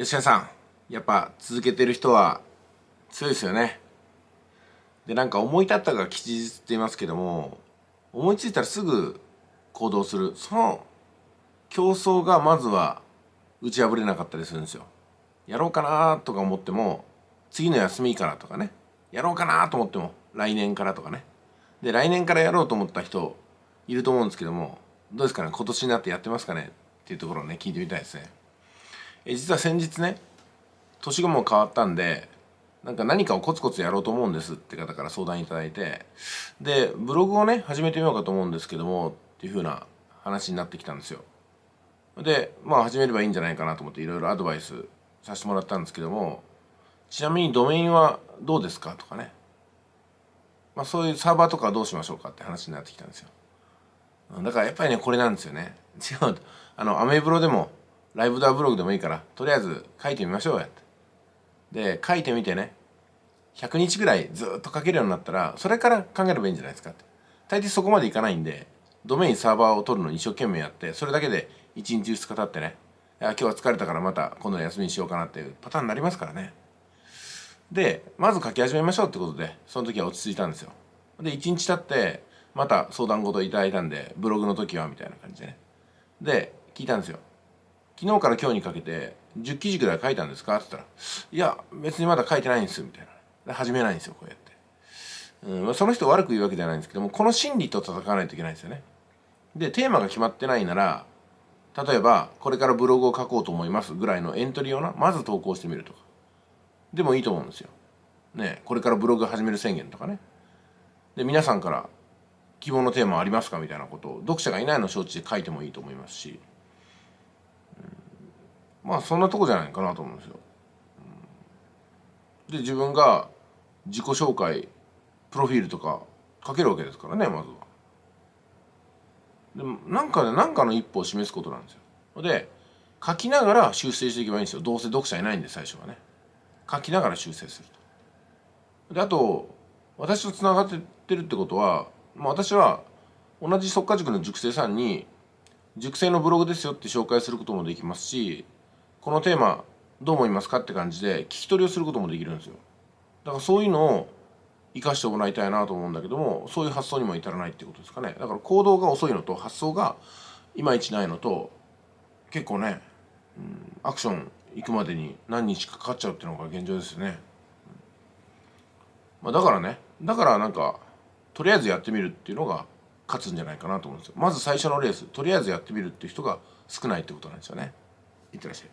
吉田さんやっぱ続けてる人は強いですよねでなんか思い立ったが吉日って言いますけども思いついたらすぐ行動するその競争がまずは打ち破れなかったりするんですよやろうかなとか思っても次の休みからとかねやろうかなと思っても来年からとかねで来年からやろうと思った人いると思うんですけどもどうですかね今年になってやってますかねっていうところをね聞いてみたいですねえ実は先日ね年がもう変わったんでなんか何かをコツコツやろうと思うんですって方から相談いただいてでブログをね始めてみようかと思うんですけどもっていう風な話になってきたんですよでまあ始めればいいんじゃないかなと思っていろいろアドバイスさせてもらったんですけどもちなみにドメインはどうですかとかねまあそういうサーバーとかどうしましょうかって話になってきたんですよだからやっぱりねこれなんですよね違うあのアメブロでもライブドアブログでもいいからとりあえず書いてみましょうやってで書いてみてね100日ぐらいずっと書けるようになったらそれから考えればいいんじゃないですかって大抵そこまでいかないんでドメインサーバーを取るのに一生懸命やってそれだけで1日2日経ってね今日は疲れたからまた今度の休みにしようかなっていうパターンになりますからねでまず書き始めましょうってことでその時は落ち着いたんですよで1日経ってまた相談事いただいたんでブログの時はみたいな感じでねで聞いたんですよ昨日から今日にかけて10記事ぐらい書いたんですかって言ったら、いや、別にまだ書いてないんですみたいな。始めないんですよ、こうやって。うんまあ、その人悪く言うわけじゃないんですけども、この心理と戦わないといけないんですよね。で、テーマが決まってないなら、例えば、これからブログを書こうと思いますぐらいのエントリーをな、まず投稿してみるとか。でもいいと思うんですよ。ね、これからブログ始める宣言とかね。で、皆さんから希望のテーマありますかみたいなことを、読者がいないのを承知で書いてもいいと思いますし。まあそんなとこじゃないかなと思うんですよ。で自分が自己紹介プロフィールとか書けるわけですからねまずは。でもなんかね何かの一歩を示すことなんですよ。で書きながら修正していけばいいんですよどうせ読者いないんで最初はね。書きながら修正すると。であと私とつながってるってことは、まあ、私は同じ速化塾の塾生さんに塾生のブログですよって紹介することもできますしこのテーマどう思いますかって感じで聞き取りをすることもできるんですよだからそういうのを生かしてもらいたいなと思うんだけどもそういう発想にも至らないってことですかねだから行動が遅いのと発想がいまいちないのと結構ね、うん、アクション行くまでに何日かかっちゃうっていうのが現状ですよね、まあ、だからねだからなんかとりあえずやってみるっていうのが勝つんじゃないかなと思うんですよまず最初のレースとりあえずやってみるっていう人が少ないってことなんですよねいってらっしゃい